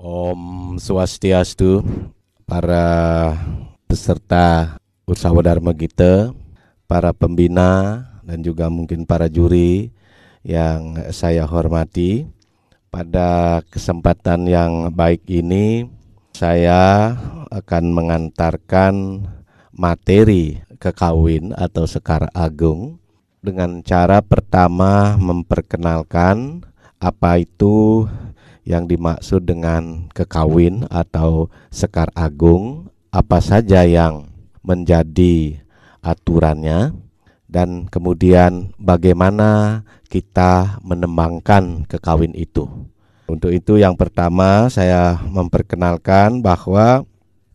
Om Swastiastu, para peserta usaha Dharma kita, para pembina dan juga mungkin para juri yang saya hormati. Pada kesempatan yang baik ini saya akan mengantarkan materi ke kawin atau sekar agung dengan cara pertama memperkenalkan apa itu yang dimaksud dengan kekawin atau sekar agung, apa saja yang menjadi aturannya, dan kemudian bagaimana kita menembangkan kekawin itu. Untuk itu yang pertama saya memperkenalkan bahwa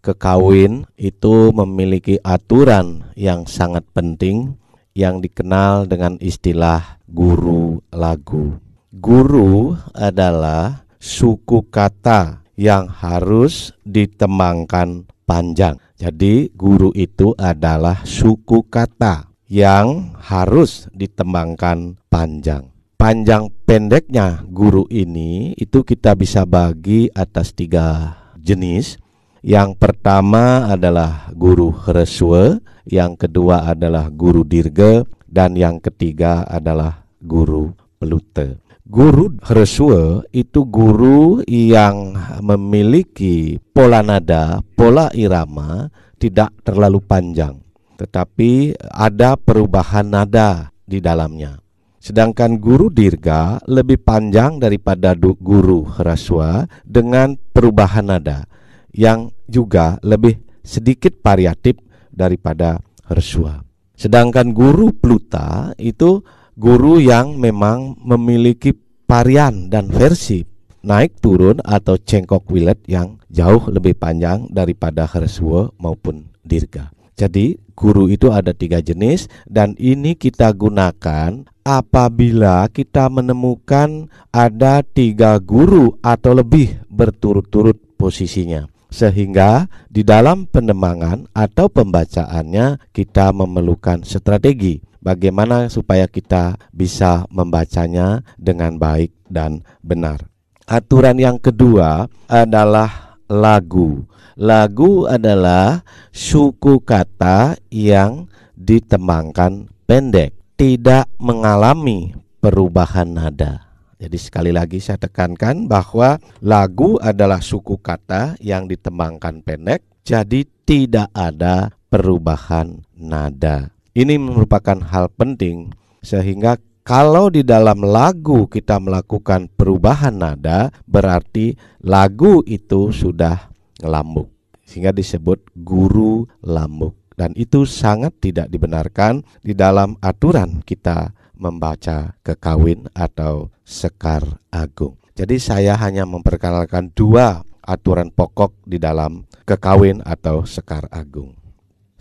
kekawin itu memiliki aturan yang sangat penting yang dikenal dengan istilah guru lagu. Guru adalah suku kata yang harus ditembangkan panjang. Jadi guru itu adalah suku kata yang harus ditembangkan panjang. Panjang pendeknya guru ini itu kita bisa bagi atas tiga jenis. Yang pertama adalah guru hreswe, yang kedua adalah guru dirge, dan yang ketiga adalah guru pelute. Guru Hreswe itu guru yang memiliki pola nada, pola irama tidak terlalu panjang, tetapi ada perubahan nada di dalamnya. Sedangkan guru dirga lebih panjang daripada guru Hreswe dengan perubahan nada yang juga lebih sedikit variatif daripada Hreswe. Sedangkan guru pluta itu guru yang memang memiliki varian dan versi naik turun atau cengkok wilet yang jauh lebih panjang daripada Herswo maupun Dirga. Jadi guru itu ada tiga jenis dan ini kita gunakan apabila kita menemukan ada tiga guru atau lebih berturut-turut posisinya sehingga di dalam penemangan atau pembacaannya kita memerlukan strategi bagaimana supaya kita bisa membacanya dengan baik dan benar. Aturan yang kedua adalah lagu. Lagu adalah suku kata yang ditembangkan pendek, tidak mengalami perubahan nada. Jadi sekali lagi saya tekankan bahwa lagu adalah suku kata yang ditembangkan pendek, jadi tidak ada perubahan nada. Ini merupakan hal penting sehingga kalau di dalam lagu kita melakukan perubahan nada, berarti lagu itu sudah lambuk, sehingga disebut guru lambuk, dan itu sangat tidak dibenarkan di dalam aturan kita membaca kekawin atau sekar agung. Jadi, saya hanya memperkenalkan dua aturan pokok di dalam kekawin atau sekar agung.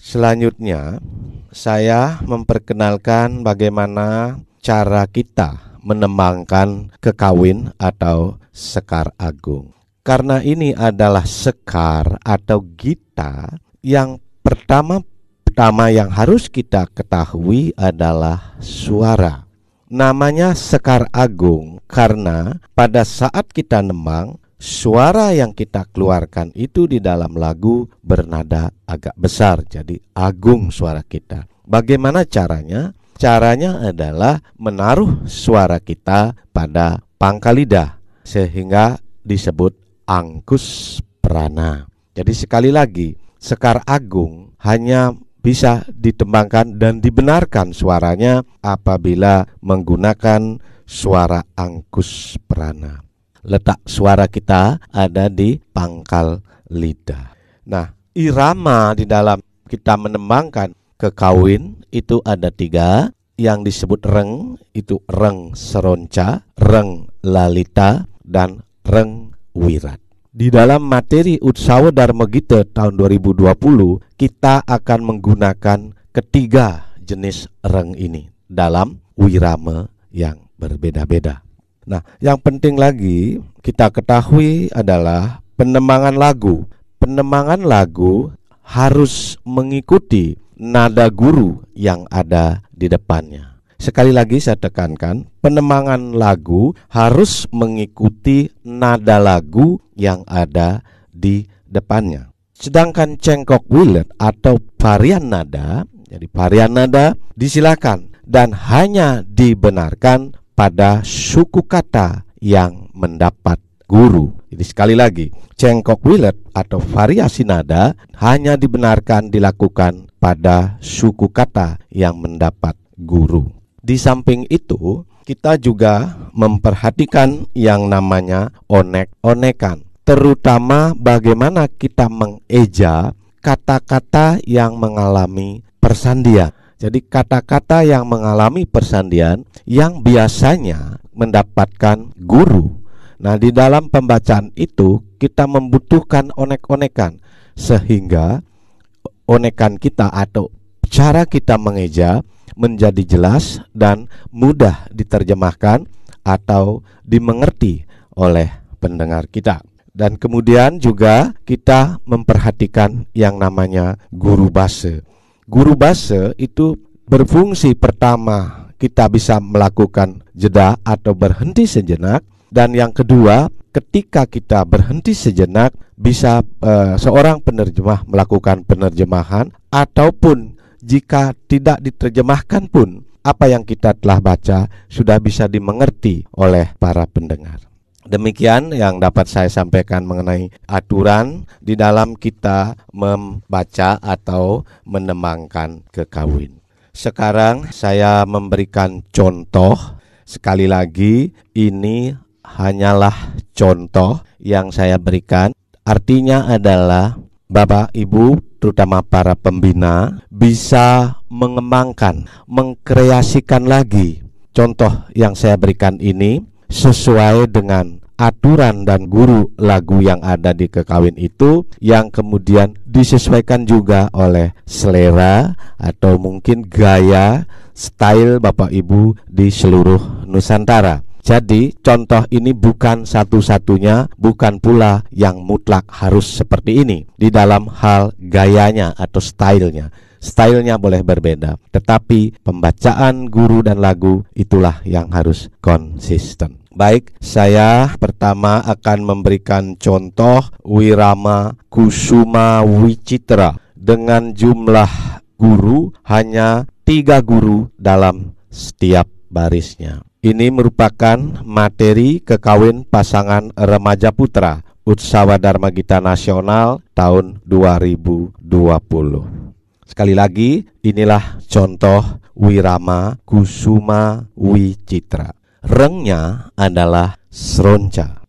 Selanjutnya, saya memperkenalkan bagaimana cara kita menembangkan kekawin atau sekar agung. Karena ini adalah sekar atau gita yang pertama pertama yang harus kita ketahui adalah suara. Namanya sekar agung karena pada saat kita nembang suara yang kita keluarkan itu di dalam lagu bernada agak besar, jadi agung suara kita. Bagaimana caranya? Caranya adalah menaruh suara kita pada pangkal lidah sehingga disebut angkus prana. Jadi sekali lagi, sekar agung hanya bisa ditembangkan dan dibenarkan suaranya apabila menggunakan suara angkus prana letak suara kita ada di pangkal lidah. Nah, irama di dalam kita menembangkan ke kawin itu ada tiga yang disebut reng itu reng seronca, reng lalita dan reng wirat. Di dalam materi Utsawa Dharma Gita tahun 2020 kita akan menggunakan ketiga jenis reng ini dalam wirama yang berbeda-beda. Nah, yang penting lagi kita ketahui adalah penemangan lagu. Penemangan lagu harus mengikuti nada guru yang ada di depannya. Sekali lagi saya tekankan, penemangan lagu harus mengikuti nada lagu yang ada di depannya. Sedangkan cengkok willet atau varian nada, jadi varian nada disilakan dan hanya dibenarkan pada suku kata yang mendapat guru. Jadi sekali lagi, cengkok wilet atau variasi nada hanya dibenarkan dilakukan pada suku kata yang mendapat guru. Di samping itu, kita juga memperhatikan yang namanya onek-onekan, terutama bagaimana kita mengeja kata-kata yang mengalami persandian. Jadi kata-kata yang mengalami persandian yang biasanya mendapatkan guru. Nah, di dalam pembacaan itu kita membutuhkan onek-onekan sehingga onekan kita atau cara kita mengeja menjadi jelas dan mudah diterjemahkan atau dimengerti oleh pendengar kita. Dan kemudian juga kita memperhatikan yang namanya guru base guru bahasa itu berfungsi pertama kita bisa melakukan jeda atau berhenti sejenak dan yang kedua ketika kita berhenti sejenak bisa e, seorang penerjemah melakukan penerjemahan ataupun jika tidak diterjemahkan pun apa yang kita telah baca sudah bisa dimengerti oleh para pendengar. Demikian yang dapat saya sampaikan mengenai aturan di dalam kita membaca atau menemangkan kekawin. Sekarang saya memberikan contoh. Sekali lagi, ini hanyalah contoh yang saya berikan. Artinya adalah Bapak Ibu terutama para pembina bisa mengembangkan, mengkreasikan lagi. Contoh yang saya berikan ini sesuai dengan aturan dan guru lagu yang ada di kekawin itu yang kemudian disesuaikan juga oleh selera atau mungkin gaya style Bapak Ibu di seluruh Nusantara. Jadi contoh ini bukan satu-satunya, bukan pula yang mutlak harus seperti ini di dalam hal gayanya atau stylenya stylenya boleh berbeda, tetapi pembacaan guru dan lagu itulah yang harus konsisten. Baik, saya pertama akan memberikan contoh Wirama Kusuma Wicitra dengan jumlah guru hanya tiga guru dalam setiap barisnya. Ini merupakan materi kekawin pasangan remaja putra Utsawa Dharma Gita Nasional tahun 2020. Sekali lagi, inilah contoh wirama kusuma wicitra. Rengnya adalah sronca.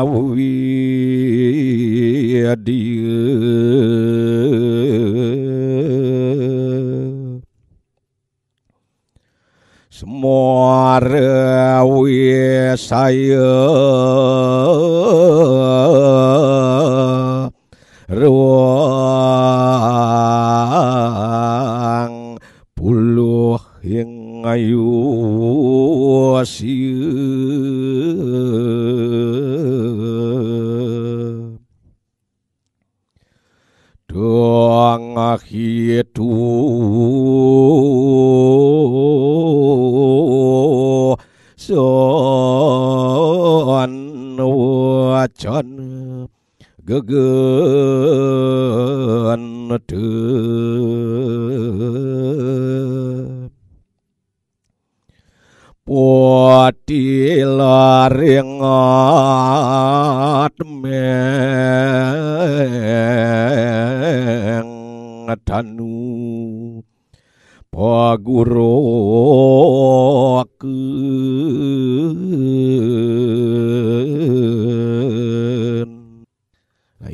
nawawi semua rewi saya 哥哥。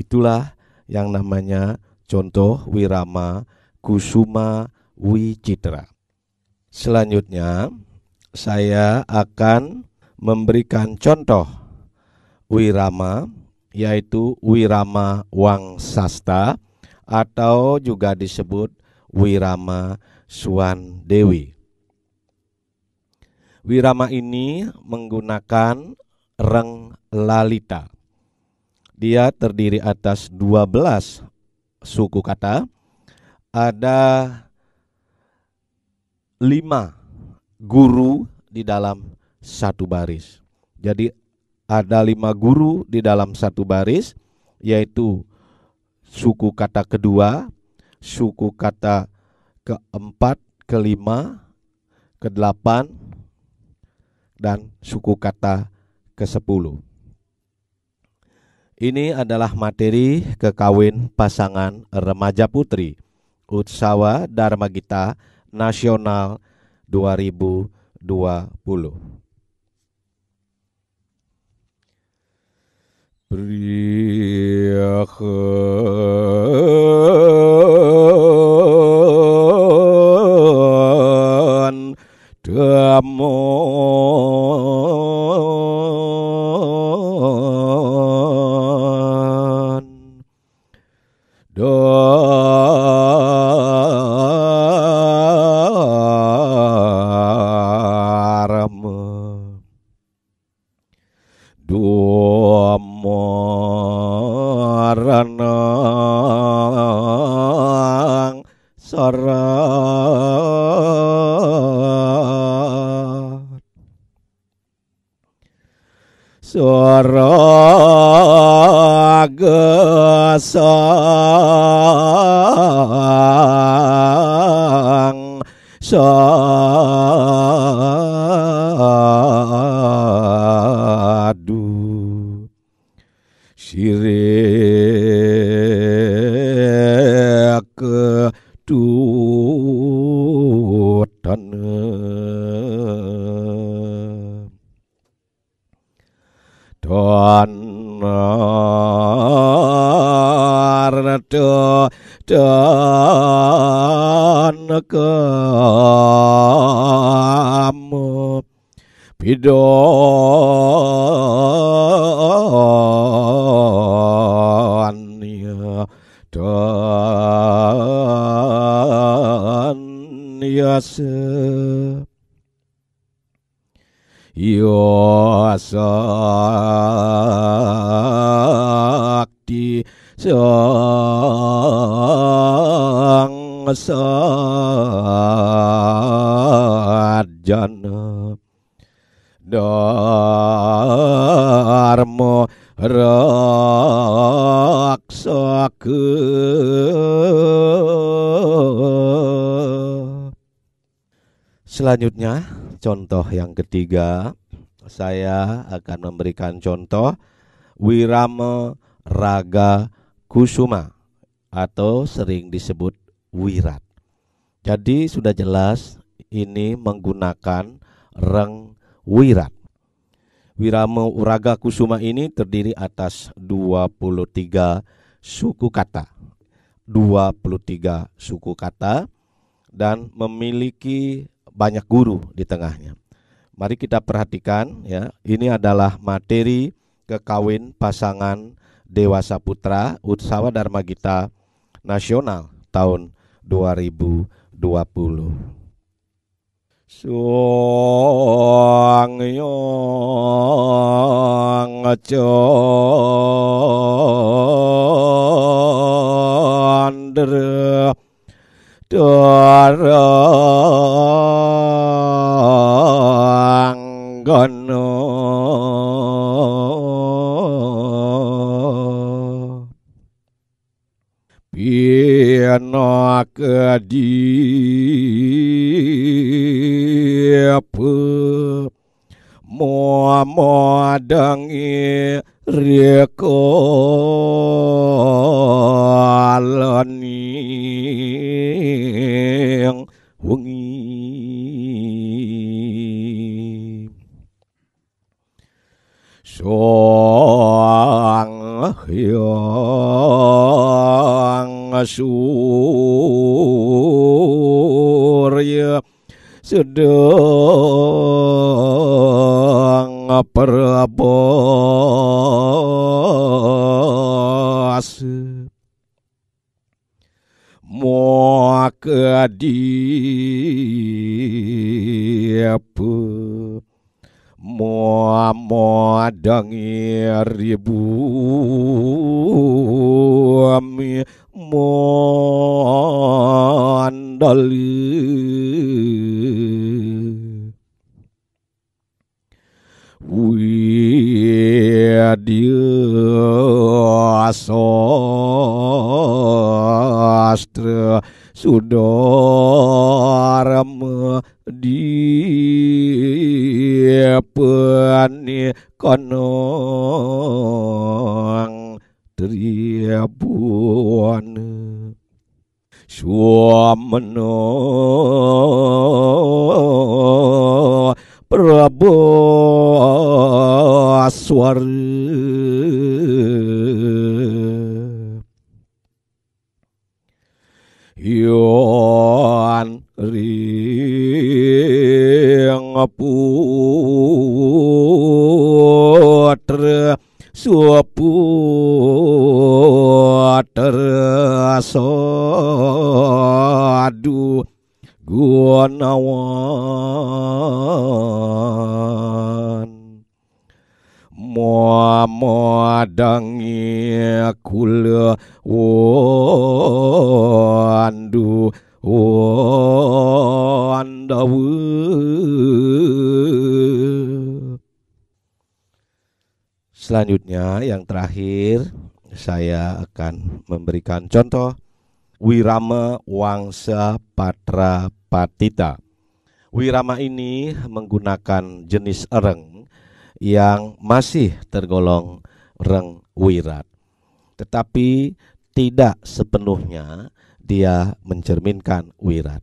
Itulah yang namanya contoh wirama kusuma wicitra. Selanjutnya, saya akan memberikan contoh wirama yaitu wirama wangsasta atau juga disebut wirama suan dewi. Wirama ini menggunakan reng lalita. Dia terdiri atas 12 suku kata. Ada lima guru di dalam satu baris. Jadi ada lima guru di dalam satu baris, yaitu suku kata kedua, suku kata keempat, kelima, kedelapan, dan suku kata ke sepuluh. Ini adalah materi kekawin pasangan remaja putri Utsawa Dharma Gita Nasional 2020. Suara gesang cơ Selanjutnya, contoh yang ketiga, saya akan memberikan contoh wirama raga kusuma atau sering disebut wirat. Jadi sudah jelas ini menggunakan reng wirat. Wirama Uraga Kusuma ini terdiri atas 23 suku kata. 23 suku kata dan memiliki banyak guru di tengahnya. Mari kita perhatikan ya, ini adalah materi kekawin pasangan dewasa putra Utsawa Dharma Gita Nasional tahun 2020. suang yong chonder dorang gono ke di apa mo mo dangi reko alaning wengi soang hyang asuh sedang perabas muka di apa mua mua ribu sudarem di kanang tribun suamno prabu aswari Yoan ring puter suputer sadu gunawan kula wandu wandawu Selanjutnya yang terakhir saya akan memberikan contoh wirama wangsa patra patita. Wirama ini menggunakan jenis ereng yang masih tergolong reng wirat. Tetapi tidak sepenuhnya dia mencerminkan wirat.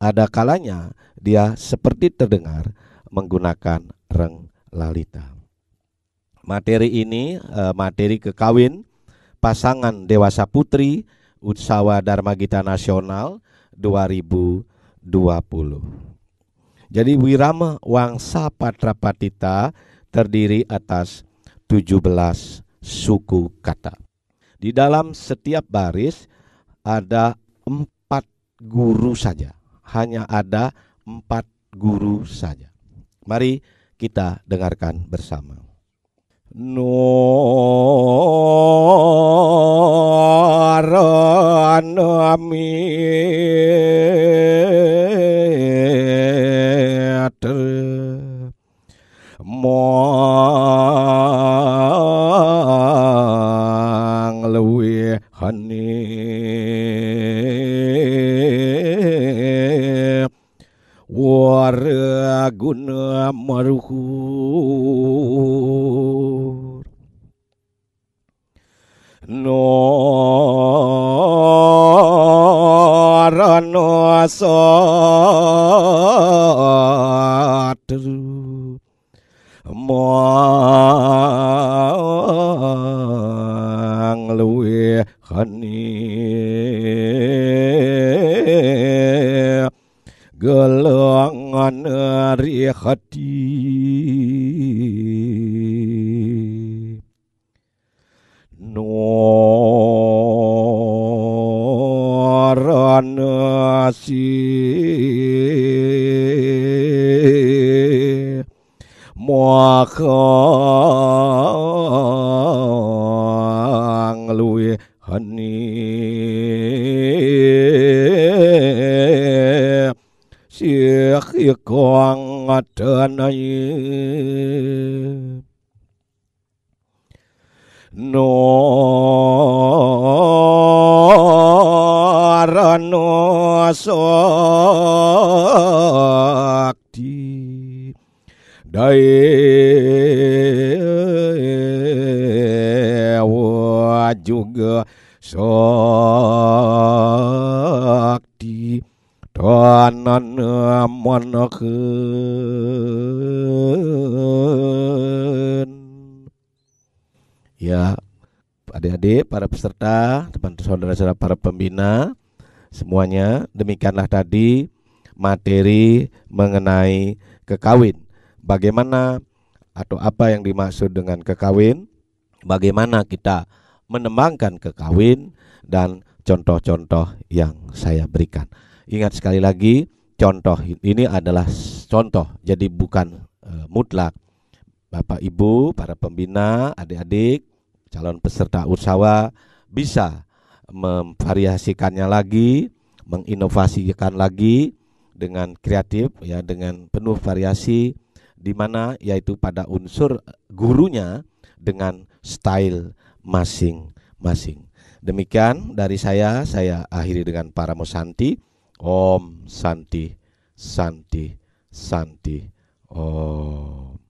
Ada kalanya dia seperti terdengar menggunakan reng lalita. Materi ini e, materi kekawin pasangan dewasa putri Utsawa Dharma Gita Nasional 2020. Jadi Wirama Wangsa Patrapatita terdiri atas 17 suku kata. Di dalam setiap baris ada empat guru saja. Hanya ada empat guru saja. Mari kita dengarkan bersama. Noran muang luwih hening waraguna maruhur norana sadru มองลุยขันนี้กลองอันเรียขดีนน河。juga sakti tanan manakeun ya adik-adik para peserta teman saudara-saudara para pembina semuanya demikianlah tadi materi mengenai kekawin bagaimana atau apa yang dimaksud dengan kekawin, bagaimana kita menembangkan kekawin dan contoh-contoh yang saya berikan. Ingat sekali lagi, contoh ini adalah contoh, jadi bukan e, mutlak. Bapak Ibu, para pembina, adik-adik, calon peserta usaha bisa memvariasikannya lagi, menginovasikan lagi dengan kreatif ya dengan penuh variasi di mana yaitu pada unsur gurunya dengan style masing-masing. Demikian dari saya, saya akhiri dengan para Santi. Om Santi, Santi, Santi, Om.